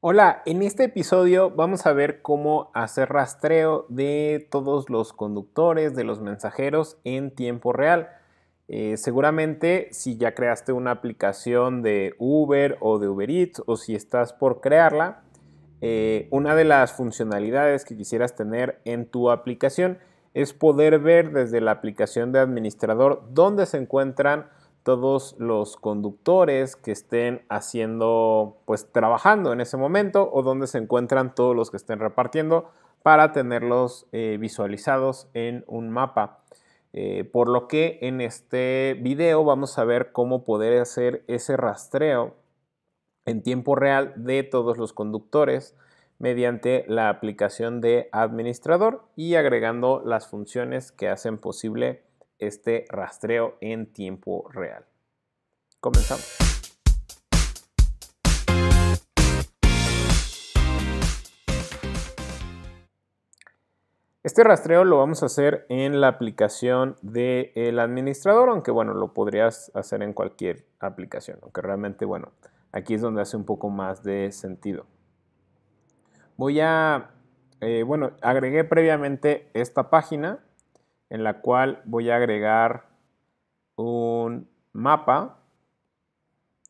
Hola, en este episodio vamos a ver cómo hacer rastreo de todos los conductores, de los mensajeros en tiempo real. Eh, seguramente si ya creaste una aplicación de Uber o de Uber Eats o si estás por crearla, eh, una de las funcionalidades que quisieras tener en tu aplicación es poder ver desde la aplicación de administrador dónde se encuentran todos los conductores que estén haciendo, pues trabajando en ese momento o donde se encuentran todos los que estén repartiendo para tenerlos eh, visualizados en un mapa. Eh, por lo que en este video vamos a ver cómo poder hacer ese rastreo en tiempo real de todos los conductores mediante la aplicación de administrador y agregando las funciones que hacen posible este rastreo en tiempo real. Comenzamos. Este rastreo lo vamos a hacer en la aplicación del administrador, aunque bueno, lo podrías hacer en cualquier aplicación, aunque realmente bueno, aquí es donde hace un poco más de sentido. Voy a, eh, bueno, agregué previamente esta página en la cual voy a agregar un mapa.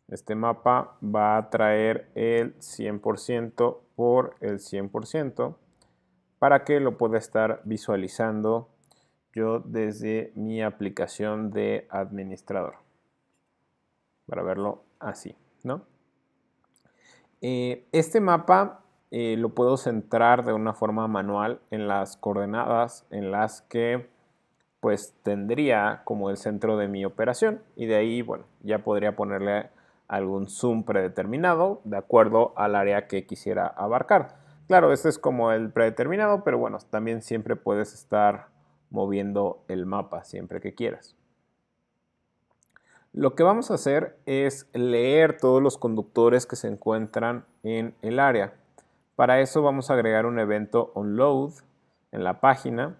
Este mapa va a traer el 100% por el 100% para que lo pueda estar visualizando yo desde mi aplicación de administrador para verlo así, ¿no? Eh, este mapa eh, lo puedo centrar de una forma manual en las coordenadas en las que pues tendría como el centro de mi operación y de ahí, bueno, ya podría ponerle algún zoom predeterminado de acuerdo al área que quisiera abarcar. Claro, este es como el predeterminado, pero bueno, también siempre puedes estar moviendo el mapa siempre que quieras. Lo que vamos a hacer es leer todos los conductores que se encuentran en el área. Para eso vamos a agregar un evento onload en la página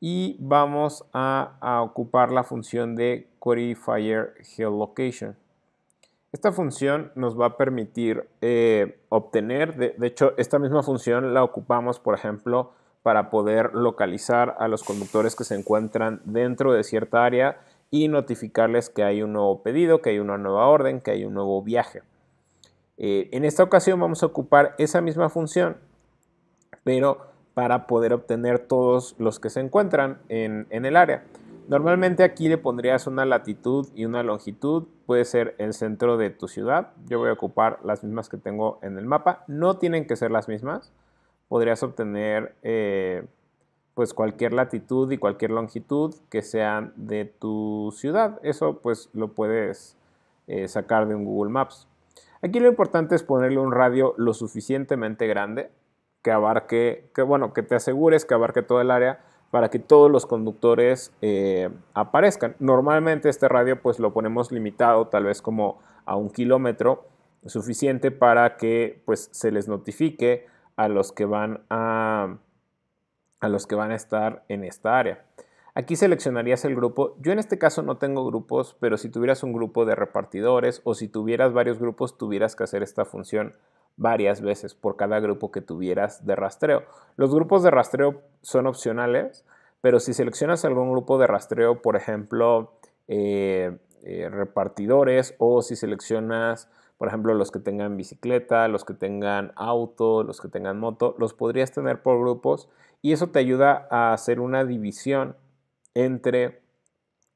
y vamos a, ocupar la función de query fire geolocation. Esta función nos va a permitir eh, obtener, de, hecho esta misma función la ocupamos por ejemplo para poder localizar a los conductores que se encuentran dentro de cierta área y notificarles que hay un nuevo pedido, que hay una nueva orden, que hay un nuevo viaje. Eh, en esta ocasión vamos a ocupar esa misma función, pero para poder obtener todos los que se encuentran en, el área. Normalmente aquí le pondrías una latitud y una longitud, puede ser el centro de tu ciudad, yo voy a ocupar las mismas que tengo en el mapa, no tienen que ser las mismas, podrías obtener eh, pues cualquier latitud y cualquier longitud que sean de tu ciudad, eso pues lo puedes eh, sacar de un Google Maps. Aquí lo importante es ponerle un radio lo suficientemente grande que abarque, que bueno, que te asegures que abarque todo el área para que todos los conductores eh, aparezcan. Normalmente este radio pues lo ponemos limitado tal vez como a un kilómetro, suficiente para que pues se les notifique a los que van a, a los que van a estar en esta área. Aquí seleccionarías el grupo. Yo en este caso no tengo grupos, pero si tuvieras un grupo de repartidores o si tuvieras varios grupos, tuvieras que hacer esta función varias veces por cada grupo que tuvieras de rastreo. Los grupos de rastreo son opcionales, pero si seleccionas algún grupo de rastreo, por ejemplo, eh, eh, repartidores o si seleccionas, por ejemplo, los que tengan bicicleta, los que tengan auto, los que tengan moto, los podrías tener por grupos y eso te ayuda a hacer una división entre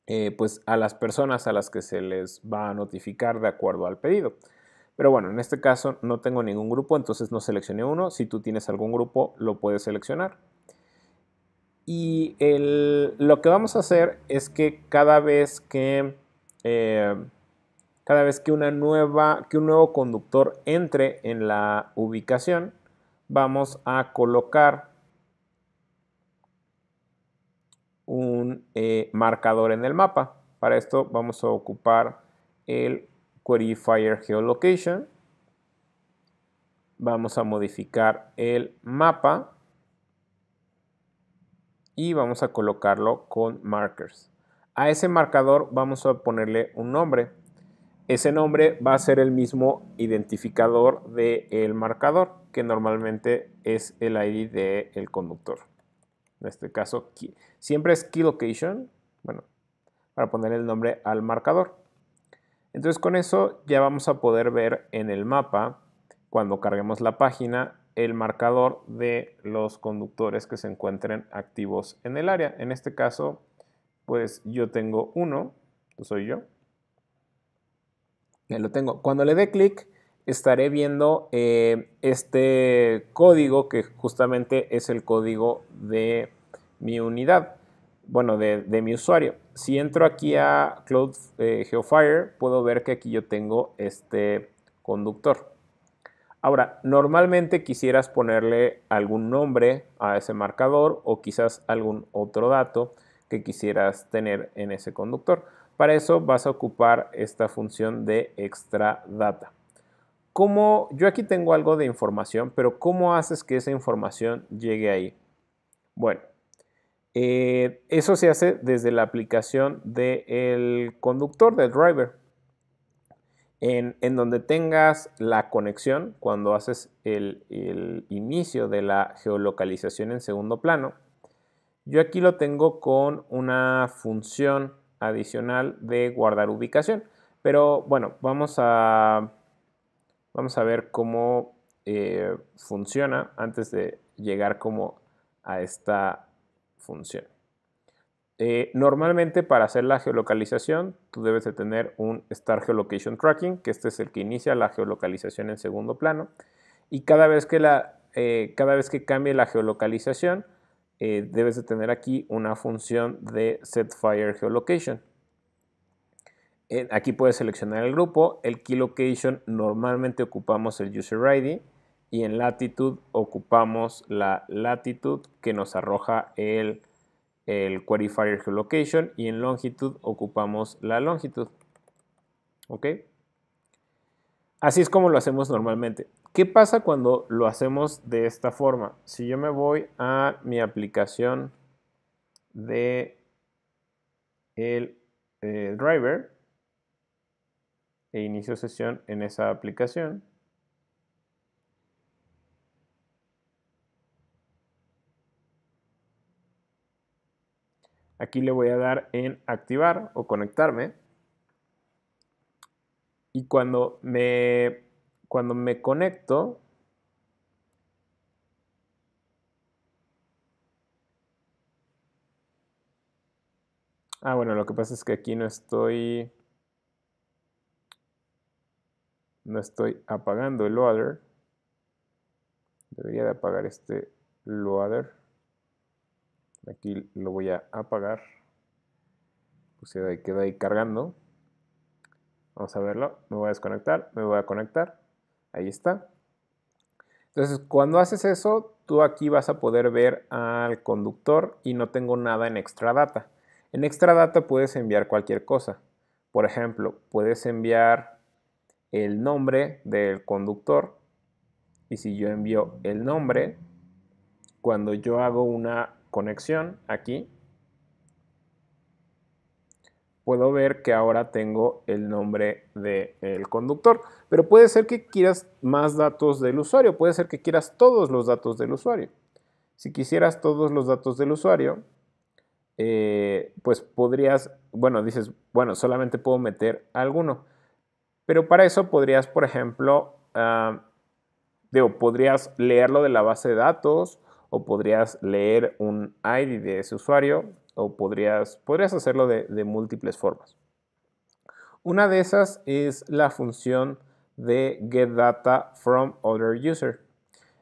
eh, pues a las personas a las que se les va a notificar de acuerdo al pedido. Pero bueno, en este caso no tengo ningún grupo, entonces no seleccioné uno. Si tú tienes algún grupo, lo puedes seleccionar. Y lo que vamos a hacer es que cada vez que, eh, cada vez que, una nueva, que un nuevo conductor entre en la ubicación, vamos a colocar un eh, marcador en el mapa. Para esto vamos a ocupar el query fire geolocation. Vamos a modificar el mapa y vamos a colocarlo con markers. A ese marcador vamos a ponerle un nombre. Ese nombre va a ser el mismo identificador del el marcador, que normalmente es el ID del conductor. En este caso, siempre es key location, bueno, para poner el nombre al marcador. Entonces con eso ya vamos a poder ver en el mapa, cuando carguemos la página, el marcador de los conductores que se encuentren activos en el área. En este caso, pues yo tengo uno, soy yo. Ya lo tengo. Cuando le dé clic, estaré viendo eh, este código que justamente es el código de mi unidad, bueno, de mi usuario si entro aquí a Cloud eh, Geofire, puedo ver que aquí yo tengo este conductor. Ahora, normalmente quisieras ponerle algún nombre a ese marcador o quizás algún otro dato que quisieras tener en ese conductor. Para eso vas a ocupar esta función de extra data. Como yo aquí tengo algo de información, pero ¿cómo haces que esa información llegue ahí? Bueno, eh, eso se hace desde la aplicación del conductor, del driver. En, donde tengas la conexión, cuando haces el, inicio de la geolocalización en segundo plano, yo aquí lo tengo con una función adicional de guardar ubicación. Pero bueno, vamos a, vamos a ver cómo eh, funciona antes de llegar como a esta función. Eh, normalmente para hacer la geolocalización tú debes de tener un Star Geolocation Tracking, que este es el que inicia la geolocalización en segundo plano. Y cada vez que, la, eh, cada vez que cambie la geolocalización, eh, debes de tener aquí una función de set fire geolocation. aquí puedes seleccionar el grupo. El key location normalmente ocupamos el user ID y en latitud ocupamos la latitud que nos arroja el, el query fire geolocation y en longitud ocupamos la longitud. ¿Ok? Así es como lo hacemos normalmente. ¿Qué pasa cuando lo hacemos de esta forma? Si yo me voy a mi aplicación de el eh, driver e inicio sesión en esa aplicación, Aquí le voy a dar en activar o conectarme. Y cuando me, cuando me conecto, Ah, bueno, lo que pasa es que aquí no estoy... No estoy apagando el loader. Debería de apagar este loader. Aquí lo voy a apagar. Pues se queda ahí cargando. Vamos a verlo. Me voy a desconectar, me voy a conectar. Ahí está. Entonces, cuando haces eso, tú aquí vas a poder ver al conductor y no tengo nada en extra data. En extra data puedes enviar cualquier cosa. Por ejemplo, puedes enviar el nombre del conductor y si yo envío el nombre, cuando yo hago una conexión aquí, puedo ver que ahora tengo el nombre del conductor. Pero puede ser que quieras más datos del usuario, puede ser que quieras todos los datos del usuario. Si quisieras todos los datos del usuario, eh, pues podrías, bueno, dices, bueno, solamente puedo meter alguno. Pero para eso podrías, por ejemplo, ah, podrías leerlo de la base de datos o podrías leer un ID de ese usuario o podrías, podrías hacerlo de, múltiples formas. Una de esas es la función de getDataFromOtherUser.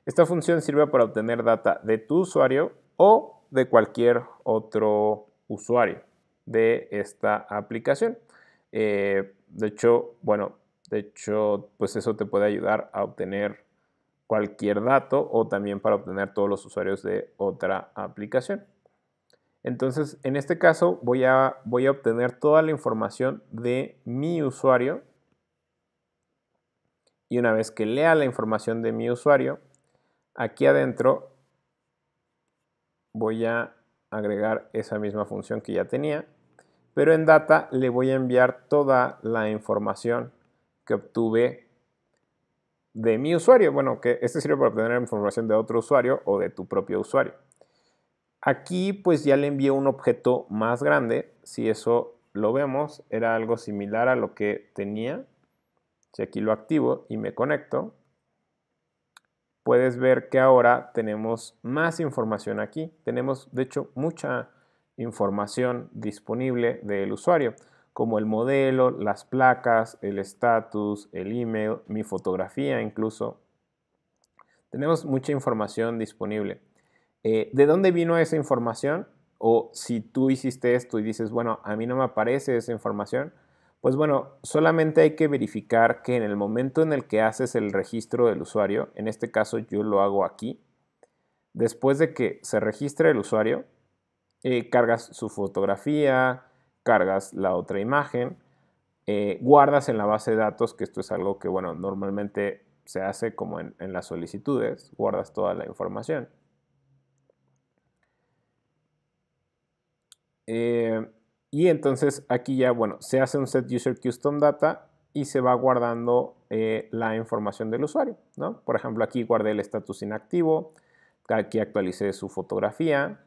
Esta función sirve para obtener data de tu usuario o de cualquier otro usuario de esta aplicación. Eh, de hecho, bueno, de hecho, pues eso te puede ayudar a obtener cualquier dato o también para obtener todos los usuarios de otra aplicación. Entonces, en este caso voy a, voy a obtener toda la información de mi usuario y una vez que lea la información de mi usuario, aquí adentro voy a agregar esa misma función que ya tenía, pero en data le voy a enviar toda la información que obtuve de mi usuario. Bueno, que este sirve para obtener información de otro usuario o de tu propio usuario. Aquí pues ya le envié un objeto más grande. Si eso lo vemos, era algo similar a lo que tenía. Si aquí lo activo y me conecto, puedes ver que ahora tenemos más información aquí. Tenemos, de hecho, mucha información disponible del usuario como el modelo, las placas, el estatus, el email, mi fotografía incluso. Tenemos mucha información disponible. Eh, ¿De dónde vino esa información? O si tú hiciste esto y dices, bueno, a mí no me aparece esa información, pues bueno, solamente hay que verificar que en el momento en el que haces el registro del usuario, en este caso yo lo hago aquí, después de que se registre el usuario, eh, cargas su fotografía, cargas la otra imagen, eh, guardas en la base de datos, que esto es algo que, bueno, normalmente se hace como en, las solicitudes, guardas toda la información. Eh, y entonces aquí ya, bueno, se hace un set user custom data y se va guardando eh, la información del usuario, ¿no? Por ejemplo, aquí guardé el estatus inactivo, aquí actualicé su fotografía,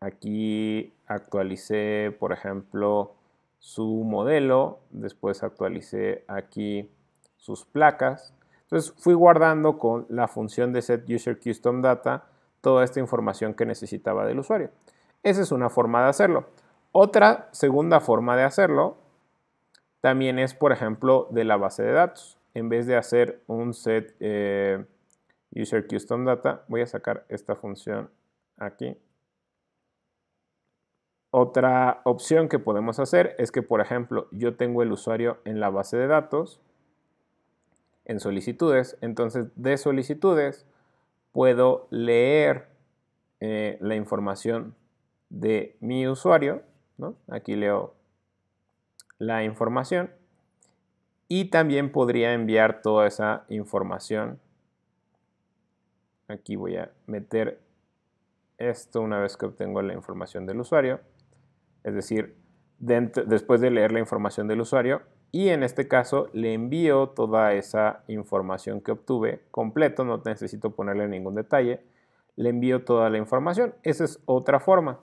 aquí actualicé, por ejemplo, su modelo, después actualicé aquí sus placas. Entonces fui guardando con la función de set user custom data toda esta información que necesitaba del usuario. Esa es una forma de hacerlo. Otra segunda forma de hacerlo también es, por ejemplo, de la base de datos. En vez de hacer un set eh, user custom data, voy a sacar esta función aquí otra opción que podemos hacer es que, por ejemplo, yo tengo el usuario en la base de datos, en solicitudes, entonces de solicitudes puedo leer eh, la información de mi usuario, aquí leo la información, y también podría enviar toda esa información. Aquí voy a meter esto una vez que obtengo la información del usuario es decir, después de leer la información del usuario y en este caso le envío toda esa información que obtuve completo, no necesito ponerle ningún detalle, le envío toda la información, esa es otra forma.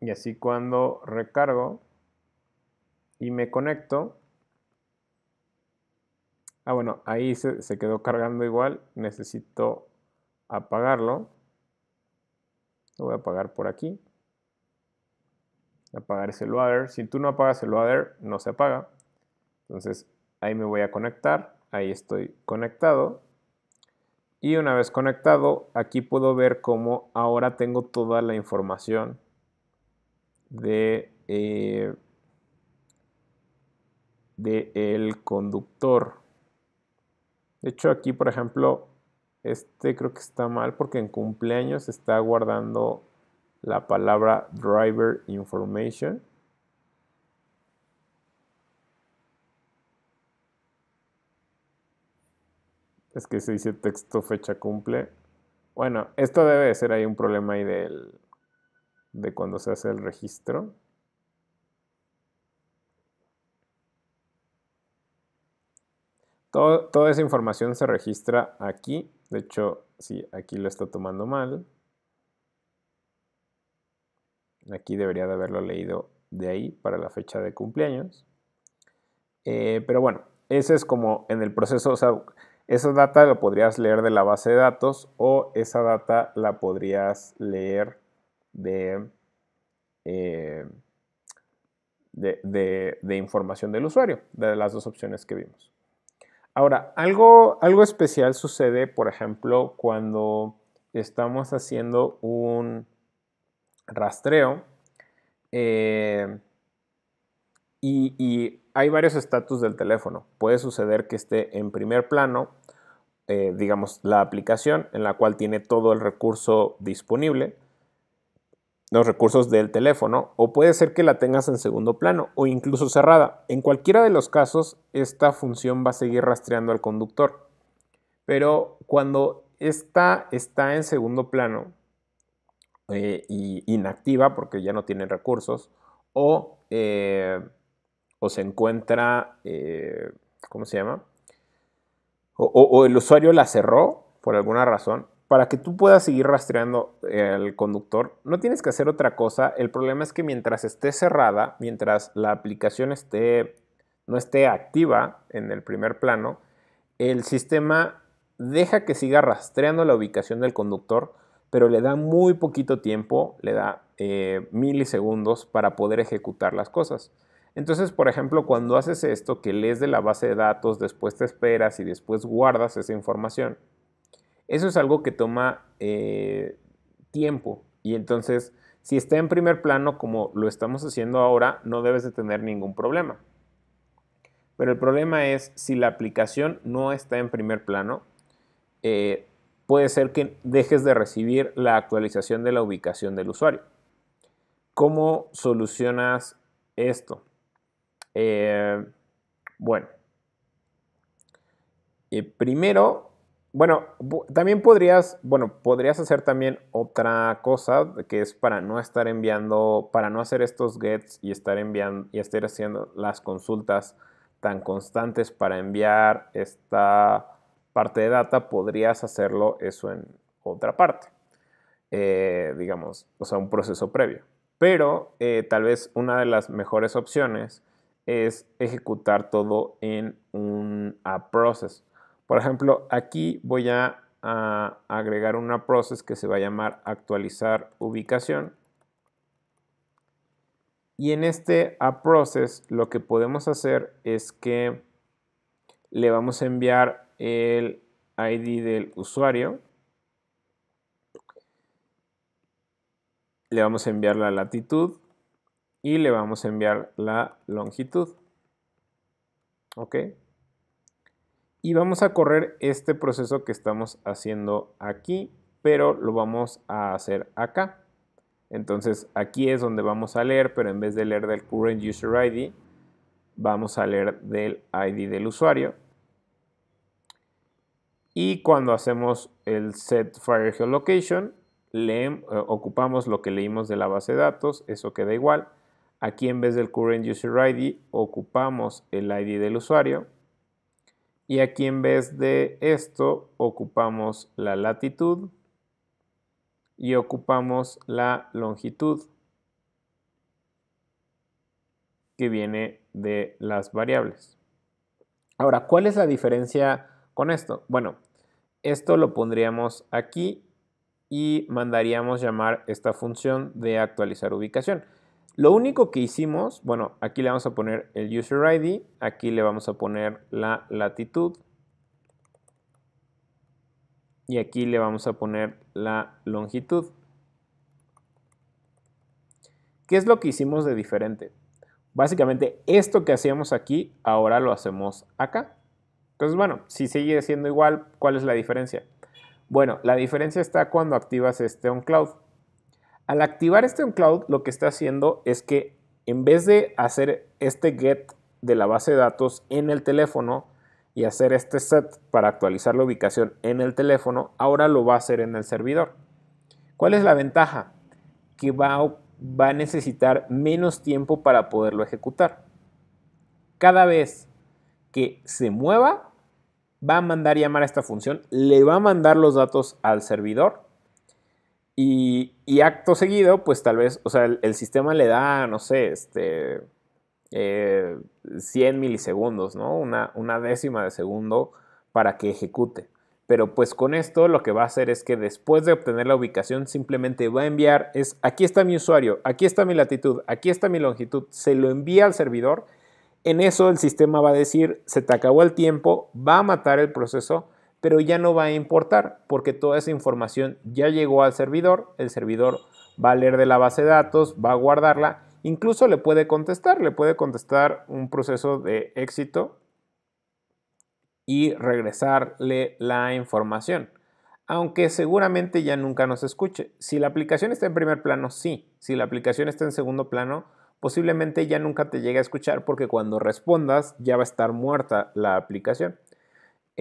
Y así cuando recargo y me conecto, ah bueno, ahí se quedó cargando igual, necesito apagarlo voy a apagar por aquí. Apagar ese loader. Si tú no apagas el loader, no se apaga. Entonces ahí me voy a conectar. Ahí estoy conectado. Y una vez conectado, aquí puedo ver cómo ahora tengo toda la información de, eh, de el conductor. De hecho, aquí, por ejemplo, este creo que está mal porque en cumpleaños está guardando la palabra driver information. Es que se dice texto fecha cumple. Bueno, esto debe de ser ahí un problema ahí de cuando se hace el registro. toda esa información se registra aquí de hecho, si sí, aquí lo está tomando mal, aquí debería de haberlo leído de ahí para la fecha de cumpleaños. Eh, pero bueno, ese es como en el proceso, o sea, esa data la podrías leer de la base de datos o esa data la podrías leer de, eh, de información del usuario, de las dos opciones que vimos. Ahora, algo, especial sucede, por ejemplo, cuando estamos haciendo un rastreo eh, y, hay varios estatus del teléfono. Puede suceder que esté en primer plano, eh, digamos, la aplicación en la cual tiene todo el recurso disponible los recursos del teléfono o puede ser que la tengas en segundo plano o incluso cerrada. En cualquiera de los casos, esta función va a seguir rastreando al conductor. Pero cuando esta está en segundo plano eh, y inactiva porque ya no tiene recursos o, eh, se encuentra, eh, ¿cómo se llama? o el usuario la cerró por alguna razón, para que tú puedas seguir rastreando el eh, conductor, no tienes que hacer otra cosa. El problema es que mientras esté cerrada, mientras la aplicación esté, no esté activa en el primer plano, el sistema deja que siga rastreando la ubicación del conductor, pero le da muy poquito tiempo, le da eh, milisegundos para poder ejecutar las cosas. Entonces, por ejemplo, cuando haces esto, que lees de la base de datos, después te esperas y después guardas esa información, eso es algo que toma eh, tiempo y entonces si está en primer plano como lo estamos haciendo ahora, no debes de tener ningún problema. Pero el problema es si la aplicación no está en primer plano, eh, puede ser que dejes de recibir la actualización de la ubicación del usuario. ¿Cómo solucionas esto? Eh, bueno, primero bueno, también podrías, bueno, podrías hacer también otra cosa que es para no estar enviando, para no hacer estos gets y estar enviando y estar haciendo las consultas tan constantes para enviar esta parte de data, podrías hacerlo eso en otra parte, eh, digamos, o sea, un proceso previo. Pero eh, tal vez una de las mejores opciones es ejecutar todo en un app process. Por ejemplo, aquí voy a, agregar una process que se va a llamar actualizar ubicación. Y en este a process lo que podemos hacer es que le vamos a enviar el ID del usuario. Le vamos a enviar la latitud y le vamos a enviar la longitud. ¿Ok? y vamos a correr este proceso que estamos haciendo aquí, pero lo vamos a hacer acá. Entonces aquí es donde vamos a leer, pero en vez de leer del current user ID, vamos a leer del ID del usuario. Y cuando hacemos el set fire geolocation, eh, ocupamos lo que leímos de la base de datos, eso queda igual. Aquí en vez del current user ID, ocupamos el ID del usuario y aquí en vez de esto ocupamos la latitud y ocupamos la longitud que viene de las variables. Ahora, ¿cuál es la diferencia con esto? Bueno, esto lo pondríamos aquí y mandaríamos llamar esta función de actualizar ubicación. Lo único que hicimos, bueno, aquí le vamos a poner el user ID, aquí le vamos a poner la latitud y aquí le vamos a poner la longitud. ¿Qué es lo que hicimos de diferente? Básicamente esto que hacíamos aquí, ahora lo hacemos acá. Entonces, bueno, si sigue siendo igual, ¿cuál es la diferencia? Bueno, la diferencia está cuando activas este OnCloud. Al activar este OnCloud, lo que está haciendo es que en vez de hacer este get de la base de datos en el teléfono y hacer este set para actualizar la ubicación en el teléfono, ahora lo va a hacer en el servidor. ¿Cuál es la ventaja? Que va a, necesitar menos tiempo para poderlo ejecutar. Cada vez que se mueva, va a mandar llamar a esta función, le va a mandar los datos al servidor y, acto seguido, pues tal vez, o sea, el, sistema le da, no sé, este, 100 eh, milisegundos, ¿no? Una, una, décima de segundo para que ejecute. Pero pues con esto lo que va a hacer es que después de obtener la ubicación simplemente va a enviar, es aquí está mi usuario, aquí está mi latitud, aquí está mi longitud, se lo envía al servidor. En eso el sistema va a decir, se te acabó el tiempo, va a matar el proceso pero ya no va a importar porque toda esa información ya llegó al servidor, el servidor va a leer de la base de datos, va a guardarla, incluso le puede contestar, le puede contestar un proceso de éxito y regresarle la información. Aunque seguramente ya nunca nos escuche. Si la aplicación está en primer plano, sí. Si la aplicación está en segundo plano, posiblemente ya nunca te llegue a escuchar porque cuando respondas ya va a estar muerta la aplicación.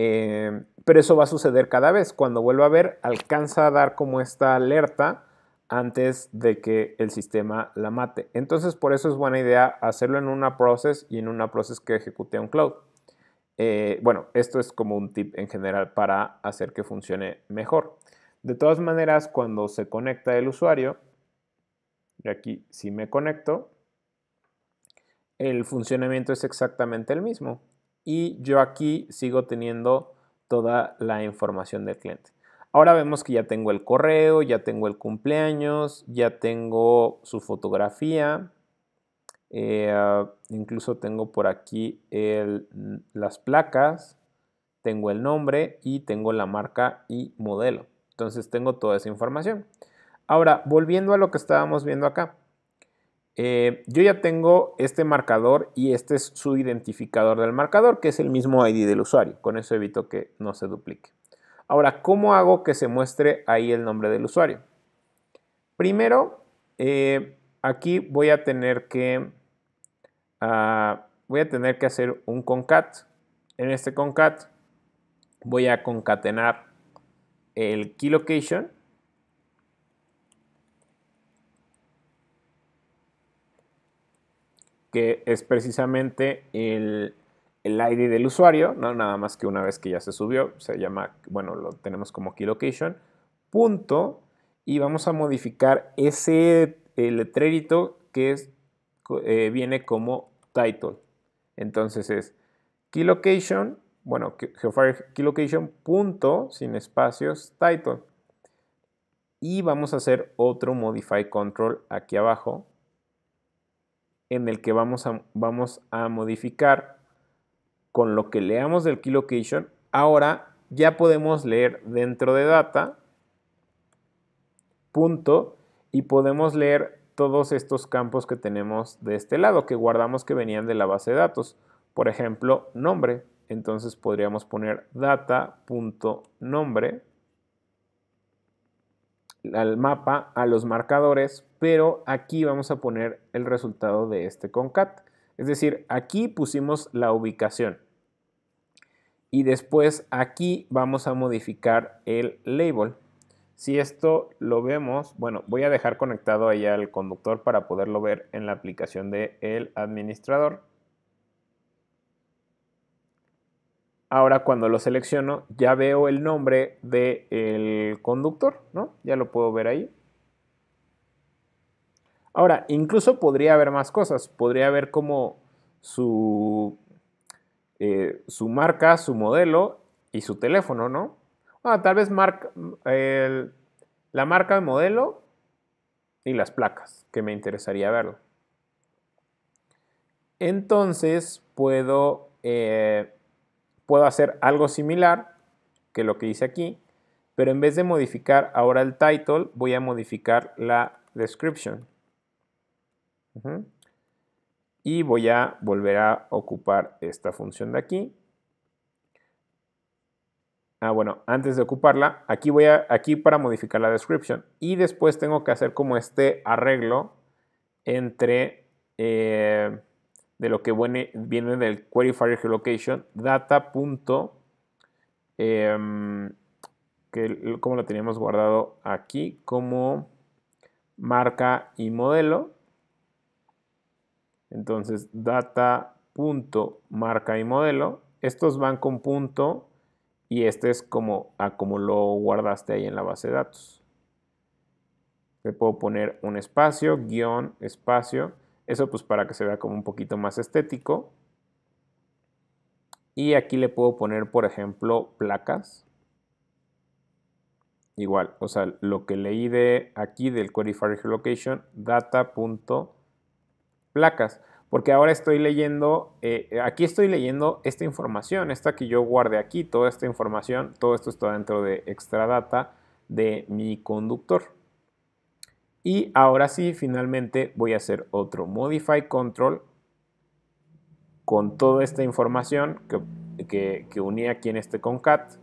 Em, pero eso va a suceder cada vez. Cuando vuelva a ver, alcanza a dar como esta alerta antes de que el sistema la mate. Entonces, por eso es buena idea hacerlo en una process y en una process que ejecute un cloud. Eh, bueno, esto es como un tip en general para hacer que funcione mejor. De todas maneras, cuando se conecta el usuario, y aquí si me conecto, el funcionamiento es exactamente el mismo y yo aquí sigo teniendo toda la información del cliente. Ahora vemos que ya tengo el correo, ya tengo el cumpleaños, ya tengo su fotografía, eh, incluso tengo por aquí las placas, tengo el nombre y tengo la marca y modelo. Entonces tengo toda esa información. Ahora, volviendo a lo que estábamos viendo acá, eh, yo ya tengo este marcador y este es su identificador del marcador, que es el mismo ID del usuario. Con eso evito que no se duplique. Ahora, ¿cómo hago que se muestre ahí el nombre del usuario? Primero, eh, aquí voy a tener que ah, voy a tener que hacer un concat. En este concat voy a concatenar el key location que es precisamente el, ID del usuario, ¿no? nada más que una vez que ya se subió, se llama, bueno, lo tenemos como Location, punto, y vamos a modificar ese letrerito que es, eh, viene como title. Entonces es Location, bueno, geofire Location, punto, sin espacios, title. Y vamos a hacer otro modify control aquí abajo en el que vamos a, vamos a modificar con lo que leamos del key location. Ahora ya podemos leer dentro de data, punto, y podemos leer todos estos campos que tenemos de este lado, que guardamos que venían de la base de datos. Por ejemplo, nombre. Entonces podríamos poner data.nombre al mapa, a los marcadores, pero aquí vamos a poner el resultado de este concat. Es decir, aquí pusimos la ubicación. Y después aquí vamos a modificar el label. Si esto lo vemos, bueno, voy a dejar conectado ahí al conductor para poderlo ver en la aplicación del el administrador. ahora cuando lo selecciono ya veo el nombre del conductor, ¿no? Ya lo puedo ver ahí. Ahora, incluso podría haber más cosas. Podría ver como su, eh, su marca, su modelo y su teléfono, ¿no? Ah, tal vez marca, la marca, el modelo y las placas, que me interesaría verlo. Entonces puedo... Eh, puedo hacer algo similar que lo que hice aquí, pero en vez de modificar ahora el title, voy a modificar la description. Y voy a volver a ocupar esta función de aquí. Ah, bueno, antes de ocuparla, aquí voy a, aquí para modificar la description. Y después tengo que hacer como este arreglo entre... Eh, de lo que viene, viene del Query Fire Geolocation, data. Punto, em, como lo teníamos guardado aquí, como marca y modelo. Entonces, data punto marca y modelo. Estos van con punto y este es como a como lo guardaste ahí en la base de datos. Le puedo poner un espacio, guión, espacio. Eso pues para que se vea como un poquito más estético. Y aquí le puedo poner, por ejemplo, placas. Igual, o sea, lo que leí de aquí del query for location, data.placas. Porque ahora estoy leyendo, eh, aquí estoy leyendo esta información, esta que yo guardé aquí, toda esta información, todo esto está dentro de extra data de mi conductor. Y ahora sí, finalmente voy a hacer otro modify control con toda esta información que, que, uní aquí en este concat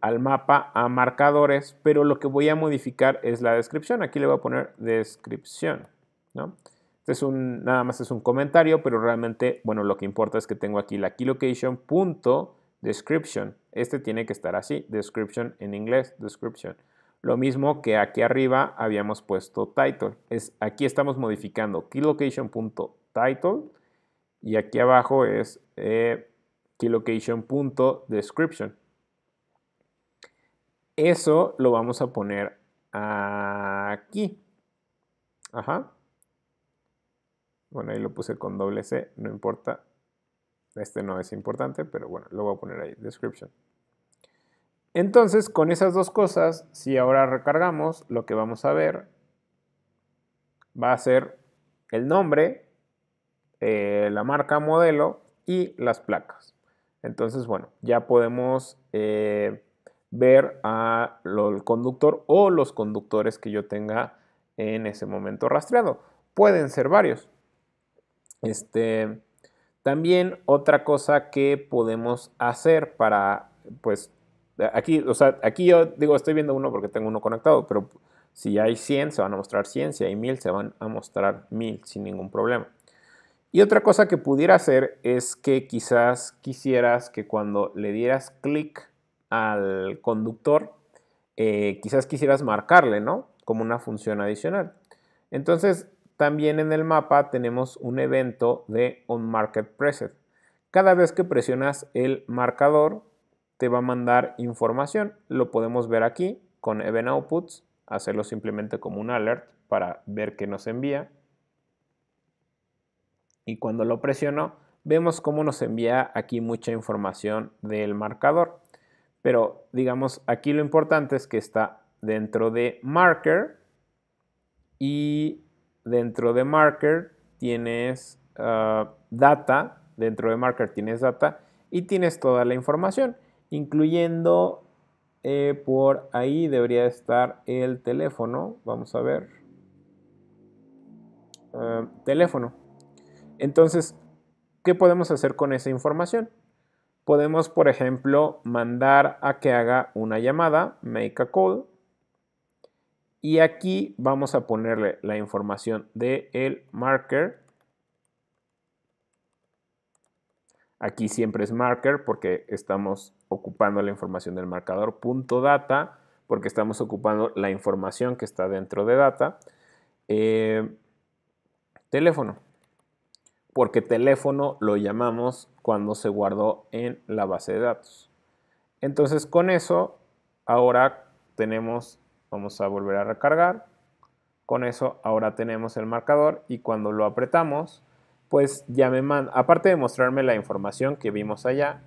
al mapa a marcadores, pero lo que voy a modificar es la descripción. Aquí le voy a poner descripción, ¿no? Este es un, nada más es un comentario, pero realmente, bueno, lo que importa es que tengo aquí la key location.description. Este tiene que estar así, description en inglés, description. Lo mismo que aquí arriba habíamos puesto title. Es, aquí estamos modificando keylocation.title y aquí abajo es eh, keylocation.description. Eso lo vamos a poner aquí. Ajá. Bueno, ahí lo puse con doble C, no importa. Este no es importante, pero bueno, lo voy a poner ahí, description. Entonces, con esas dos cosas, si ahora recargamos, lo que vamos a ver va a ser el nombre, eh, la marca modelo y las placas. Entonces, bueno, ya podemos eh, ver a conductor o los conductores que yo tenga en ese momento rastreado. Pueden ser varios. Este, también otra cosa que podemos hacer para pues, Aquí, o sea, aquí yo digo, estoy viendo uno porque tengo uno conectado, pero si hay 100 se van a mostrar 100, si hay 1000 se van a mostrar 1000 sin ningún problema. Y otra cosa que pudiera hacer es que quizás quisieras que cuando le dieras clic al conductor, eh, quizás quisieras marcarle, ¿no? Como una función adicional. Entonces, también en el mapa tenemos un evento de on Cada vez que presionas el marcador, te va a mandar información. Lo podemos ver aquí con Event Outputs, hacerlo simplemente como un alert para ver qué nos envía. Y cuando lo presiono, vemos cómo nos envía aquí mucha información del marcador. Pero digamos, aquí lo importante es que está dentro de marker y dentro de marker tienes ah, data, dentro de marker tienes data y tienes toda la información incluyendo eh, por ahí debería estar el teléfono. Vamos a ver. Ah, teléfono. Entonces, ¿qué podemos hacer con esa información? Podemos, por ejemplo, mandar a que haga una llamada, make a call. Y aquí vamos a ponerle la información del el marker Aquí siempre es marker porque estamos ocupando la información del marcador. Punto data porque estamos ocupando la información que está dentro de data. Eh, teléfono porque teléfono lo llamamos cuando se guardó en la base de datos. Entonces con eso ahora tenemos, vamos a volver a recargar, con eso ahora tenemos el marcador y cuando lo apretamos pues ya me manda, aparte de mostrarme la información que vimos allá,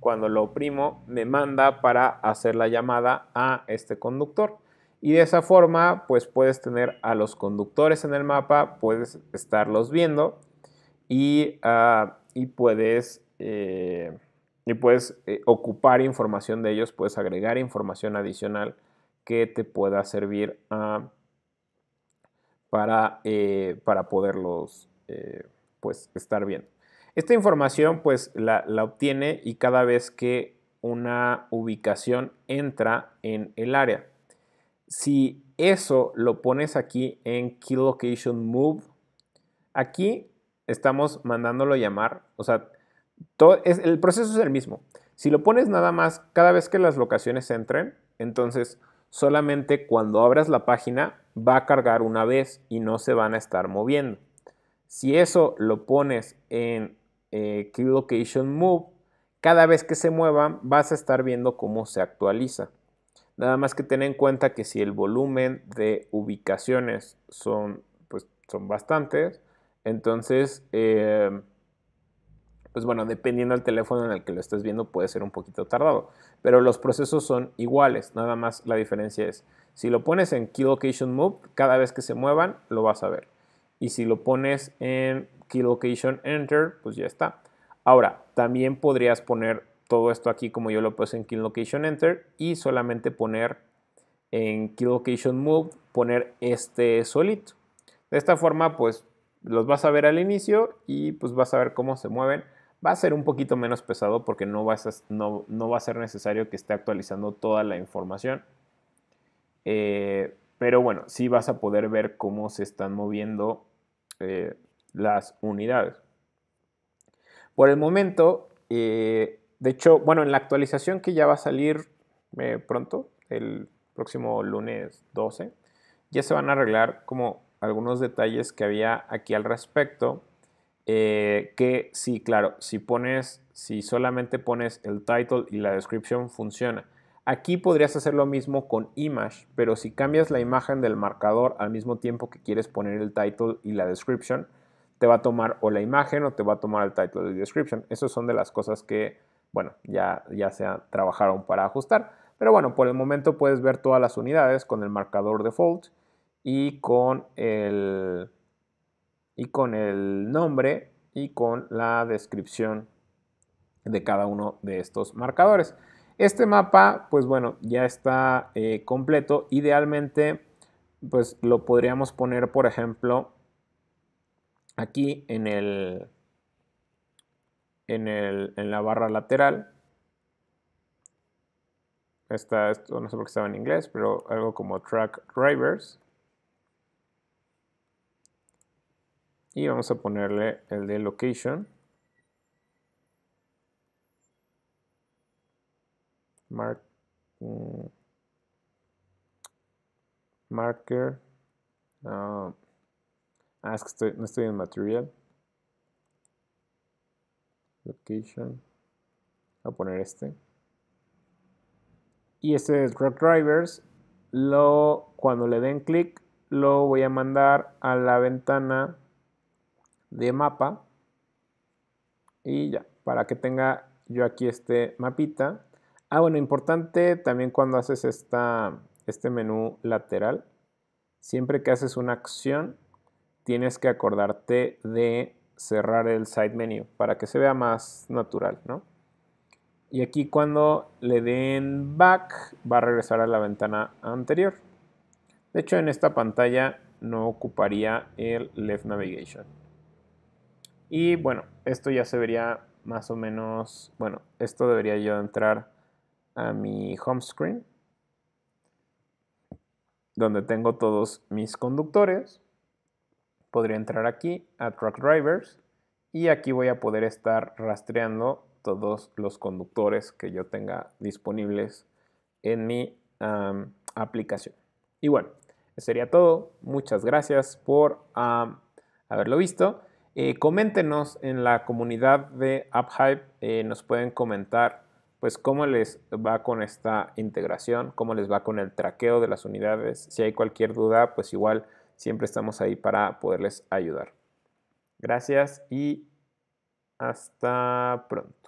cuando lo oprimo me manda para hacer la llamada a este conductor. Y de esa forma, pues puedes tener a los conductores en el mapa, puedes estarlos viendo y, puedes, ah, y puedes eh, eh, ocupar información de ellos, puedes agregar información adicional que te pueda servir ah, para, eh, para poderlos pues estar bien. Esta información pues la, la obtiene y cada vez que una ubicación entra en el área. Si eso lo pones aquí en Key Location Move, aquí estamos mandándolo llamar, o sea, todo es, el proceso es el mismo. Si lo pones nada más cada vez que las locaciones entren, entonces solamente cuando abras la página va a cargar una vez y no se van a estar moviendo. Si eso lo pones en eh, Key Location Move, cada vez que se muevan vas a estar viendo cómo se actualiza. Nada más que tener en cuenta que si el volumen de ubicaciones son, pues, son bastantes, entonces, eh, pues bueno, dependiendo del teléfono en el que lo estés viendo puede ser un poquito tardado. Pero los procesos son iguales, nada más la diferencia es, si lo pones en Key Location Move, cada vez que se muevan lo vas a ver y si lo pones en key location enter, pues ya está. Ahora, también podrías poner todo esto aquí como yo lo puse en key location enter y solamente poner en key location move, poner este solito. De esta forma, pues los vas a ver al inicio y pues vas a ver cómo se mueven. Va a ser un poquito menos pesado porque no, no, va a ser necesario que esté actualizando toda la información. Eh, pero bueno, sí vas a poder ver cómo se están moviendo este, las unidades. Por el momento, eh, de hecho, bueno, en la actualización que ya va a salir eh, pronto, el próximo lunes 12, ya se van a arreglar como algunos detalles que había aquí al respecto. Eh, que sí, claro, si pones, si solamente pones el title y la descripción funciona, Aquí podrías hacer lo mismo con image, pero si cambias la imagen del marcador al mismo tiempo que quieres poner el title y la description, te va a tomar o la imagen o te va a tomar el title y description. Esas son de las cosas que, bueno, ya, ya se trabajaron para ajustar. Pero bueno, por el momento puedes ver todas las unidades con el marcador default y con el, y con el nombre y con la descripción de cada uno de estos marcadores. Este mapa, pues bueno, ya está eh, completo. Idealmente, pues lo podríamos poner, por ejemplo, aquí en el, en, en, la barra lateral. Está, esto no sé por qué estaba en inglés, pero algo como track drivers. Y vamos a ponerle el de location. Mm, marker. No. Ah, ah, estoy, no estoy en material. Location. Voy a poner este. Y este es Rock Drivers. Lo, cuando le den clic, lo voy a mandar a la ventana de mapa. Y ya, para que tenga yo aquí este mapita Ah, bueno, importante también cuando haces esta, este menú lateral, siempre que haces una acción, tienes que acordarte de cerrar el side menu para que se vea más natural, ¿no? Y aquí cuando le den back va a regresar a la ventana anterior. De hecho en esta pantalla no ocuparía el left navigation. Y bueno, esto ya se vería más o menos, bueno, esto debería yo entrar a mi home screen, donde tengo todos mis conductores. Podría entrar aquí a truck Drivers y aquí voy a poder estar rastreando todos los conductores que yo tenga disponibles en mi aplicación. Y bueno, sería todo. Muchas gracias por haberlo visto. Eh, coméntenos en la comunidad de AppHype, eh, nos pueden comentar pues cómo les va con esta integración, cómo les va con el traqueo de las unidades. Si hay cualquier duda, pues igual siempre estamos ahí para poderles ayudar. Gracias y hasta pronto.